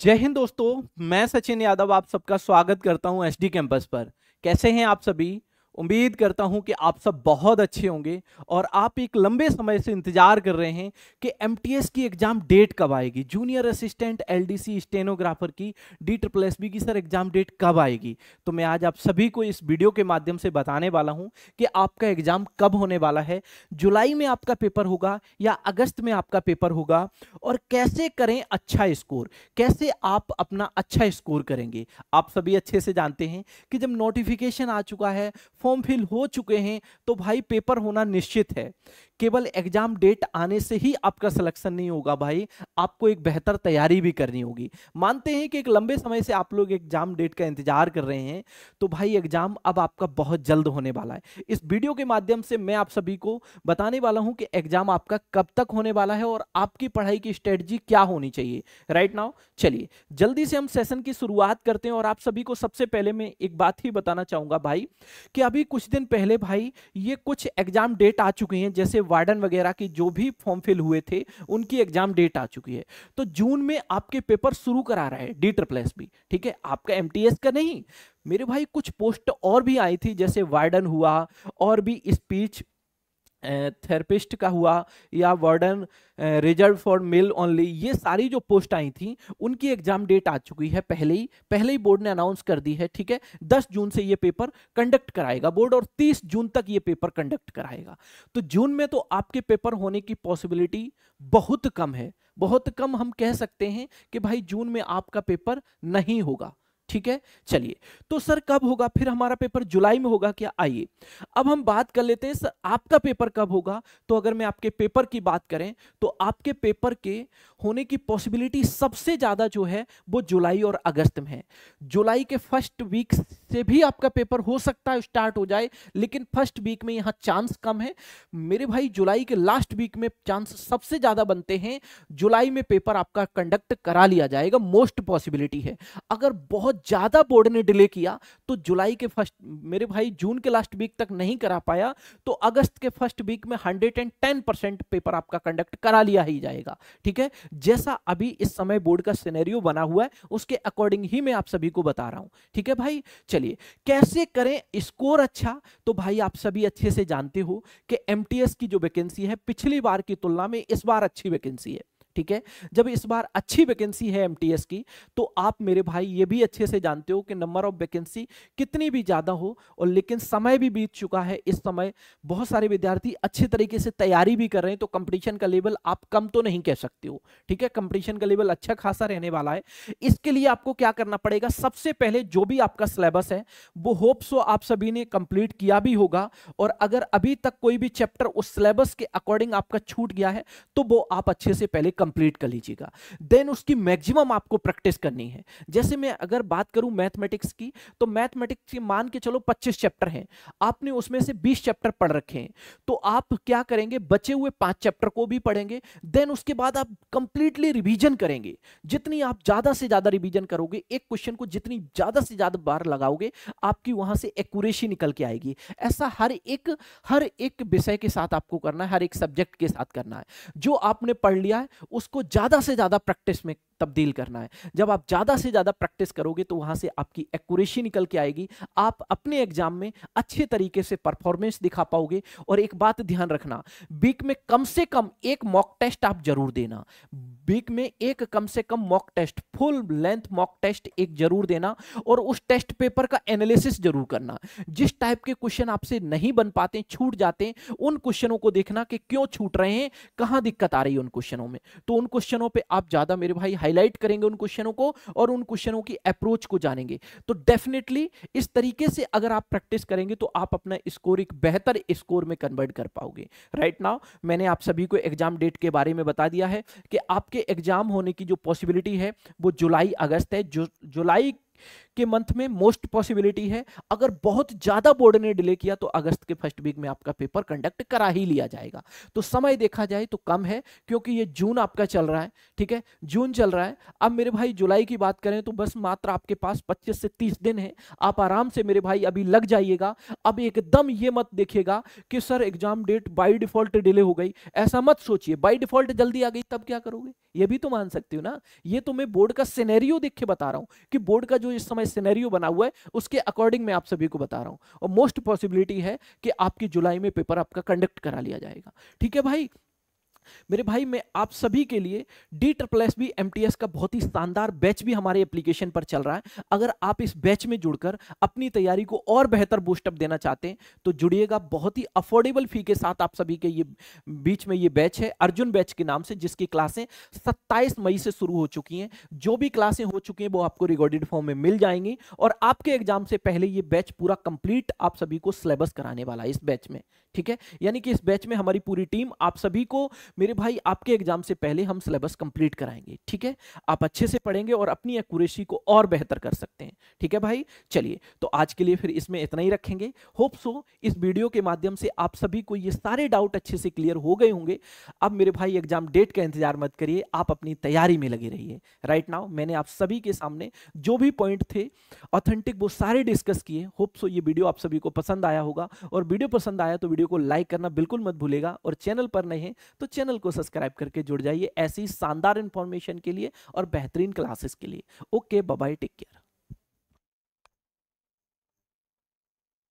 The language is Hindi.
जय हिंद दोस्तों मैं सचिन यादव आप सबका स्वागत करता हूं एसडी कैंपस पर कैसे हैं आप सभी उम्मीद करता हूं कि आप सब बहुत अच्छे होंगे और आप एक लंबे समय से इंतज़ार कर रहे हैं कि एम की एग्ज़ाम डेट कब आएगी जूनियर असिस्टेंट सी स्टेनोग्राफर की डी ट्रिपल एस की सर एग्ज़ाम डेट कब आएगी तो मैं आज आप सभी को इस वीडियो के माध्यम से बताने वाला हूं कि आपका एग्ज़ाम कब होने वाला है जुलाई में आपका पेपर होगा या अगस्त में आपका पेपर होगा और कैसे करें अच्छा स्कोर कैसे आप अपना अच्छा स्कोर करेंगे आप सभी अच्छे से जानते हैं कि जब नोटिफिकेशन आ चुका है फॉर्म फिल हो चुके हैं तो भाई पेपर होना निश्चित है केवल एग्जाम डेट आने से ही आपका सिलेक्शन नहीं होगा भाई आपको एक बेहतर तैयारी भी करनी होगी मानते हैं कि एक लंबे समय से आप लोग एग्जाम डेट का इंतजार कर रहे हैं तो भाई एग्जाम अब आपका बहुत जल्द होने वाला है इस वीडियो के माध्यम से मैं आप सभी को बताने वाला हूं कि एग्जाम आपका कब तक होने वाला है और आपकी पढ़ाई की स्ट्रेटजी क्या होनी चाहिए राइट नाउ चलिए जल्दी से हम सेशन की शुरुआत करते हैं और आप सभी को सबसे पहले मैं एक बात ही बताना चाहूंगा भाई कि अभी कुछ दिन पहले भाई ये कुछ एग्जाम डेट आ चुके हैं जैसे वार्डन वगैरह की जो भी फॉर्म फिल हुए थे उनकी एग्जाम डेट आ चुकी है तो जून में आपके पेपर शुरू करा रहा है डी ट्रिपल एस भी ठीक है आपका एम का नहीं मेरे भाई कुछ पोस्ट और भी आई थी जैसे वार्डन हुआ और भी स्पीच थेरेपिस्ट का हुआ या warden reserve for male only ये सारी जो पोस्ट आई थी उनकी एग्जाम डेट आ चुकी है पहले ही पहले ही बोर्ड ने अनाउंस कर दी है ठीक है 10 जून से ये पेपर कंडक्ट कराएगा बोर्ड और 30 जून तक ये पेपर कंडक्ट कराएगा तो जून में तो आपके पेपर होने की पॉसिबिलिटी बहुत कम है बहुत कम हम कह सकते हैं कि भाई जून में आपका पेपर नहीं होगा ठीक है चलिए तो सर कब होगा फिर हमारा पेपर जुलाई में होगा क्या आइए अब हम बात कर लेते हैं सर आपका पेपर कब होगा तो अगर मैं आपके पेपर की बात करें तो आपके पेपर के होने की पॉसिबिलिटी सबसे ज़्यादा जो है वो जुलाई और अगस्त में है जुलाई के फर्स्ट वीक से भी आपका पेपर हो सकता है स्टार्ट हो जाए लेकिन फर्स्ट वीक में यहाँ चांस कम है मेरे भाई जुलाई के लास्ट वीक में चांस सबसे ज़्यादा बनते हैं जुलाई में पेपर आपका कंडक्ट करा लिया जाएगा मोस्ट पॉसिबिलिटी है अगर बहुत ज़्यादा बोर्ड ने डिले किया तो जुलाई के फर्स्ट मेरे भाई जून के लास्ट वीक तक नहीं करा पाया तो अगस्त के फर्स्ट वीक में 110 परसेंट पेपर आपका कंडक्ट करा लिया ही जाएगा ठीक है जैसा अभी इस समय बोर्ड का सिनेरियो बना हुआ है उसके अकॉर्डिंग ही मैं आप सभी को बता रहा हूं ठीक है भाई चलिए कैसे करें स्कोर अच्छा तो भाई आप सभी अच्छे से जानते हो कि एम की जो वैकेंसी है पिछली बार की तुलना में इस बार अच्छी वैकेंसी है ठीक है जब इस बार अच्छी वैकेंसी है एम की तो आप मेरे भाई ये भी अच्छे से जानते हो कि नंबर ऑफ वैकेंसी कितनी भी ज़्यादा हो और लेकिन समय भी बीत चुका है इस समय बहुत सारे विद्यार्थी अच्छे तरीके से तैयारी भी कर रहे हैं तो कंपटीशन का लेवल आप कम तो नहीं कह सकते हो ठीक है कंपटीशन का लेवल अच्छा खासा रहने वाला है इसके लिए आपको क्या करना पड़ेगा सबसे पहले जो भी आपका सिलेबस है वो होप सो तो आप सभी ने कंप्लीट किया भी होगा और अगर अभी तक कोई भी चैप्टर उस सिलेबस के अकॉर्डिंग आपका छूट गया है तो वो आप अच्छे से पहले कंप्लीट कर लीजिएगा देन उसकी मैक्सिमम आपको प्रैक्टिस करनी है जैसे मैं अगर बात करूं मैथमेटिक्स की तो मैथमेटिक्स की मान के चलो 25 चैप्टर हैं आपने उसमें से 20 चैप्टर पढ़ रखे हैं तो आप क्या करेंगे बचे हुए पांच चैप्टर को भी पढ़ेंगे देन उसके बाद आप कंप्लीटली रिविजन करेंगे जितनी आप ज्यादा से ज्यादा रिविजन करोगे एक क्वेश्चन को जितनी ज्यादा से ज्यादा बार लगाओगे आपकी वहां से एक्यूरेसी निकल के आएगी ऐसा हर एक हर एक विषय के साथ आपको करना है हर एक सब्जेक्ट के साथ करना है जो आपने पढ़ लिया है उसको ज़्यादा से ज़्यादा प्रैक्टिस में तब्दील करना है जब आप ज़्यादा से ज़्यादा प्रैक्टिस करोगे तो वहाँ से आपकी एक्यूरेसी निकल के आएगी आप अपने एग्जाम में अच्छे तरीके से परफॉर्मेंस दिखा पाओगे और एक बात ध्यान रखना बीक में कम से कम एक मॉक टेस्ट आप जरूर देना बीक में एक कम से कम mock test full length mock test एक जरूर देना और उस टेस्ट पेपर का एनालिसिस जरूर करना जिस टाइप के क्वेश्चन आपसे नहीं बन पाते छूट जाते हैं उन क्वेश्चनों को देखना कि क्यों छूट रहे हैं कहां दिक्कत आ रही है उन क्वेश्चनों में तो उन क्वेश्चनों पे आप ज़्यादा मेरे भाई हाई हाईलाइट करेंगे उन क्वेश्चनों को और उन क्वेश्चनों की अप्रोच को जानेंगे तो डेफिनेटली इस तरीके से अगर आप प्रैक्टिस करेंगे तो आप अपना स्कोर एक बेहतर स्कोर में कन्वर्ट कर पाओगे राइट right नाउ मैंने आप सभी को एग्जाम डेट के बारे में बता दिया है कि आपके एग्जाम होने की जो पॉसिबिलिटी है वो जुलाई अगस्त है जो जुलाई के मंथ में मोस्ट पॉसिबिलिटी है अगर बहुत ज़्यादा बोर्ड ने डिले किया तो अगस्त के फर्स्ट वीक में आपका पेपर कंडक्ट करा ही लिया जाएगा तो समय देखा जाए तो कम है क्योंकि ये जून आपका चल रहा है ठीक है जून चल रहा है अब मेरे भाई जुलाई की बात करें तो बस मात्र आपके पास पच्चीस से तीस दिन है आप आराम से मेरे भाई अभी लग जाइएगा अब एकदम ये मत देखेगा कि sir exam date by default delay हो गई ऐसा मत सोचिए बाई डिफॉल्ट जल्दी आ गई तब क्या करोगे ये भी तो मान सकते हो ना ये तो मैं बोर्ड का सिनेरियो देख के बता रहा हूँ कि बोर्ड का जो इस समय मैं सिनेरियो बना हुआ है उसके अकॉर्डिंग मैं आप सभी को बता रहा हूँ और मोस्ट पॉसिबिलिटी है कि आपकी जुलाई में पेपर आपका कंडक्ट करा लिया जाएगा ठीक है भाई मेरे भाई मैं आप सभी के लिए D triple S B M T S का बहुत ही शानदार बैच भी हमारे एप्लीकेशन पर चल रहा है अगर आप इस बैच में जुड़कर अपनी तैयारी को और बेहतर बूस्टअप देना चाहते हैं तो जुड़िएगा बहुत ही अफोर्डेबल फी के साथ आप सभी के ये बीच में ये बैच है अर्जुन बैच के नाम से जिसकी क्लासें सत्ताईस मई से शुरू हो चुकी हैं जो भी क्लासें हो चुकी हैं वो आपको रिकॉर्डेड फॉर्म में मिल जाएंगी और आपके एग्जाम से पहले ये बैच पूरा कंप्लीट आप सभी को सिलेबस कराने वाला है इस बैच में ठीक है यानी कि इस बैच में हमारी पूरी टीम आप सभी को मेरे भाई आपके एग्जाम से पहले हम सिलेबस कंप्लीट कराएंगे ठीक है आप अच्छे से पढ़ेंगे और अपनी एक्यूरेसी को और बेहतर कर सकते हैं ठीक है भाई चलिए तो आज के लिए फिर इसमें इतना ही रखेंगे होप सो इस वीडियो के माध्यम से आप सभी को ये सारे डाउट अच्छे से क्लियर हो गए होंगे अब मेरे भाई एग्जाम डेट का इंतजार मत करिए आप अपनी तैयारी में लगे रहिए राइट नाउ मैंने आप सभी के सामने जो भी पॉइंट थे ऑथेंटिक वो सारे डिस्कस किए होप सो ये वीडियो आप सभी को पसंद आया होगा और वीडियो पसंद आया तो वीडियो को लाइक करना बिल्कुल मत भूलेगा और चैनल पर नहीं है तो चैनल चैनल को सब्सक्राइब करके जुड़ जाइए ऐसी शानदार इन्फॉर्मेशन के लिए और बेहतरीन क्लासेस के लिए ओके बाय टेक केयर